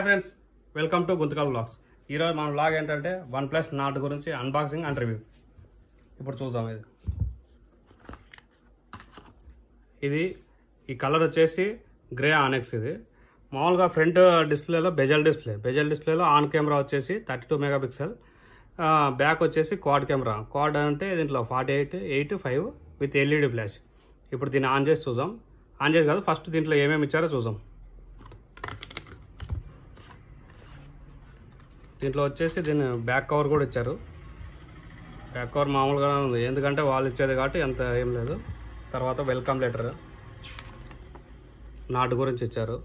hi friends welcome to Guntakal blogs ఈరోజు మన blog ఏంటంటే వన్ ప్లస్ నాట్ గురించి అన్బాక్సింగ్ అండ్ రివ్యూ ఇప్పుడు చూద్దాం ఇది ఇది ఈ కలర్ వచ్చేసి గ్రే ఆనెక్స్ ఇది మామూలుగా ఫ్రంట్ డిస్ప్లేలో బెజల్ డిస్ప్లే బెజల్ డిస్ప్లేలో ఆన్ కెమెరా వచ్చేసి థర్టీ టూ మెగాపిక్సెల్ బ్యాక్ వచ్చేసి క్వాడ్ కెమెరా క్వాడ్ అంటే దీంట్లో forty eight eight five with LED flash ఇప్పుడు దీన్ని ఆన్ చేసి చూద్దాం ఆన్ చేసి కాదు ఫస్ట్ దీంట్లో ఏమేమి ఇచ్చారో చూద్దాం దీంట్లో వచ్చేసి దీని బ్యాక్ కవర్ కూడా ఇచ్చారు బ్యాక్ కవర్ మామూలుగానే ఉంది ఎందుకంటే వాళ్ళు ఇచ్చేది కాబట్టి అంత ఏం లేదు తర్వాత వెల్కమ్ లెటర్ నాటు గురించి ఇచ్చారు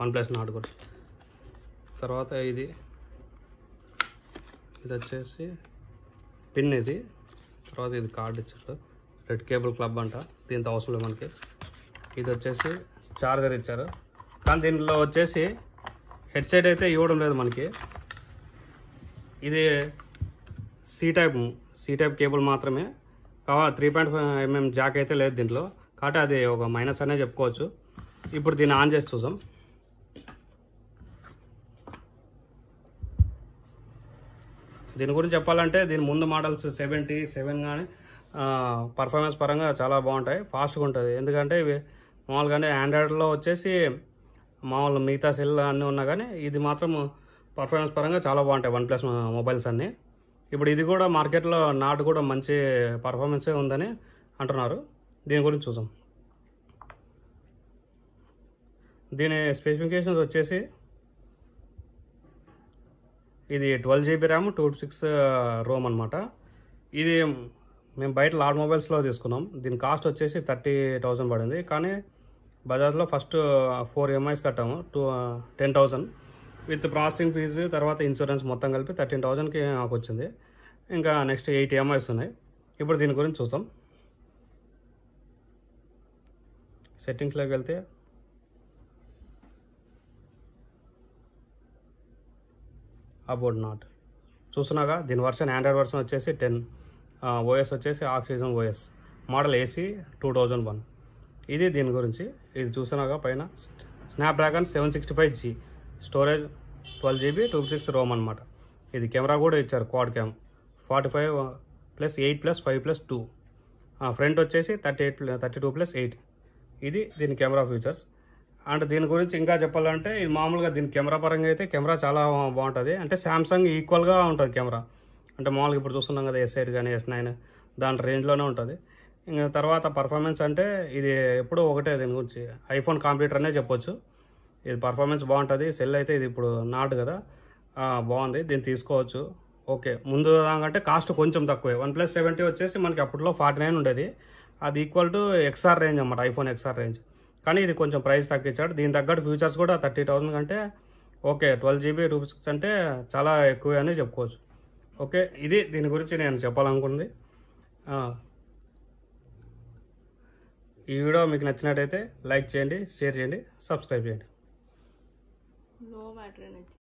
వన్ ప్లస్ నాటు గురించి తర్వాత ఇది ఇది వచ్చేసి పిన్ ఇది తర్వాత ఇది కార్డు ఇచ్చారు రెడ్ కేబుల్ క్లబ్ అంట దీంతో అవసరం లేదు మనకి ఇది వచ్చేసి చార్జర్ ఇచ్చారు కానీ దీంట్లో వచ్చేసి హెడ్సెట్ అయితే ఇవ్వడం లేదు మనకి ఇది C type C type cable మాత్రమే కాబట్టి three point five mm jack అయితే లేదు దీంట్లో కాబట్టి అది ఒక మైనస్ అనే చెప్పుకోవచ్చు ఇప్పుడు దీన్ని ఆన్ చేసి చూసాం దీని గురించి చెప్పాలంటే దీని ముందు మోడల్స్ సెవెంటీ సెవెన్ కానీ పర్ఫార్మెన్స్ పరంగా చాలా బాగుంటాయి ఫాస్ట్గా ఉంటుంది ఎందుకంటే ఇవి మామూలుగానే ఆండ్రాయిడ్లో వచ్చేసి మామూలు మిగతా సెల్ అన్నీ ఉన్నా కానీ ఇది మాత్రం పర్ఫార్మెన్స్ పరంగా చాలా బాగుంటాయి వన్ ప్లస్ మొబైల్స్ అన్నీ ఇప్పుడు ఇది కూడా మార్కెట్లో నాటు కూడా మంచి పర్ఫార్మెన్సే ఉందని అంటున్నారు దీని గురించి చూసాం దీని స్పెసిఫికేషన్స్ వచ్చేసి ఇది twelve GB RAM two six ROM అనమాట ఇది మేము బయట లాడ్ మొబైల్స్లో తీసుకున్నాం దీని కాస్ట్ వచ్చేసి థర్టీ థౌజండ్ పడింది కానీ బజాజ్లో ఫస్ట్ ఫోర్ ఎంఐస్ కట్టాము two ten thousand with processing fee తర్వాత ఇన్సూరెన్స్ మొత్తం కలిపి థర్టీన్ థౌజండ్కి నాకు వచ్చింది ఇంకా నెక్స్ట్ ఎయిట్ ఎంఐస్ ఉన్నాయి ఇప్పుడు దీని గురించి చూస్తాం సెట్టింగ్స్లోకి వెళ్తే అబౌట్ నాట్ చూస్తున్నాగా దీని వర్షన్ ఆండ్రాయిడ్ వర్షన్ వచ్చేసి టెన్ ఓఎస్ వచ్చేసి oxygen OS model AC two thousand one ఇది దీని గురించి ఇది చూసినాక పైన Snapdragon seven sixty five G storage twelve GB two six ROM అనమాట ఇది కెమెరా కూడా ఇచ్చారు quad cam forty five plus eight plus five plus two front వచ్చేసి thirty eight thirty two plus eight ఇది దీని కెమెరా ఫీచర్స్ అండ్ దీని గురించి ఇంకా చెప్పాలంటే ఇది మామూలుగా దీని కెమెరా పరంగా అయితే కెమెరా చాలా బాగుంటుంది అంటే శాంసంగ్ ఈక్వల్గా ఉంటుంది కెమెరా అంటే మామూలుగా ఇప్పుడు చూస్తున్నాం కదా ఎస్ ఎయిట్ కానీ ఎస్ నైన్ దాని రేంజ్లోనే ఉంటుంది ఇంకా తర్వాత పర్ఫార్మెన్స్ అంటే ఇది ఎప్పుడూ ఒకటే దీని గురించి ఐఫోన్ కాంప్యూటర్ అనే చెప్పొచ్చు ఇది పర్ఫార్మెన్స్ బాగుంటుంది సెల్ అయితే ఇది ఇప్పుడు నాటు కదా బాగుంది దీన్ని తీసుకోవచ్చు ఓకే ముందు అంటే కాస్ట్ కొంచెం తక్కువే వన్ ప్లస్ సెవెంటీ వచ్చేసి మనకి అప్పట్లో ఫార్టీ నైన్ ఉండేది అది ఈక్వల్ టు ఎక్స్ఆర్ రేంజ్ అన్నమాట ఐఫోన్ ఎక్స్ఆర్ రేంజ్ కానీ ఇది కొంచెం ప్రైస్ తగ్గించాడు దీని తగ్గట్టు ఫ్యూచర్స్ కూడా థర్టీ థౌసండ్ కంటే ఓకే ట్వెల్వ్ జీబీ రూపీస్ అంటే చాలా ఎక్కువే అని చెప్పుకోవచ్చు ఓకే ఇది దీని గురించి నేను చెప్పాలనుకుంది ఈ వీడియో మీకు నచ్చినట్టయితే లైక్ చేయండి షేర్ చేయండి సబ్స్క్రైబ్ చేయండి లో బ్యాటరీ